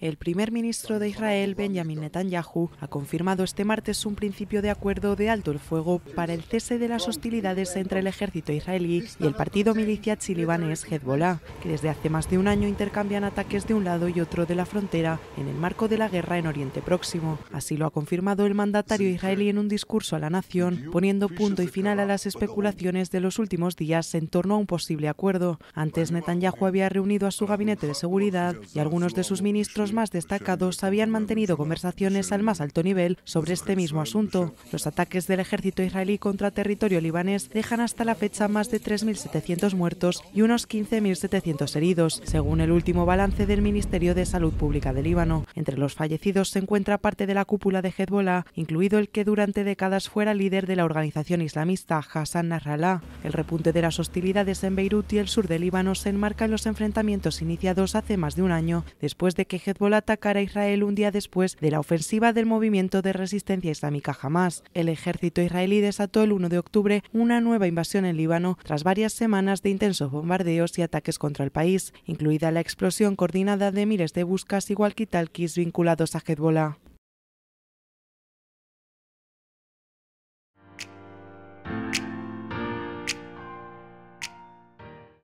El primer ministro de Israel, Benjamin Netanyahu, ha confirmado este martes un principio de acuerdo de alto el fuego para el cese de las hostilidades entre el ejército israelí y el partido milicia chilibanés Hezbollah, que desde hace más de un año intercambian ataques de un lado y otro de la frontera en el marco de la guerra en Oriente Próximo. Así lo ha confirmado el mandatario israelí en un discurso a la nación, poniendo punto y final a las especulaciones de los últimos días en torno a un posible acuerdo. Antes, Netanyahu había reunido a su gabinete de Seguridad y algunos de sus ministros más destacados habían mantenido conversaciones al más alto nivel sobre este mismo asunto. Los ataques del ejército israelí contra territorio libanés dejan hasta la fecha más de 3.700 muertos y unos 15.700 heridos, según el último balance del Ministerio de Salud Pública de Líbano. Entre los fallecidos se encuentra parte de la cúpula de Hezbollah, incluido el que durante décadas fuera líder de la organización islamista Hassan Nasrallah. El repunte de las hostilidades en Beirut y el sur de Líbano se enmarca en los enfrentamientos iniciados hace más de un año, después de que Hezbollah atacara a Israel un día después de la ofensiva del movimiento de resistencia islámica Hamas. El ejército israelí desató el 1 de octubre una nueva invasión en Líbano tras varias semanas de intensos bombardeos y ataques contra el país, incluida la explosión coordinada de miles de buscas igual walkie-talkies vinculados a Hezbollah.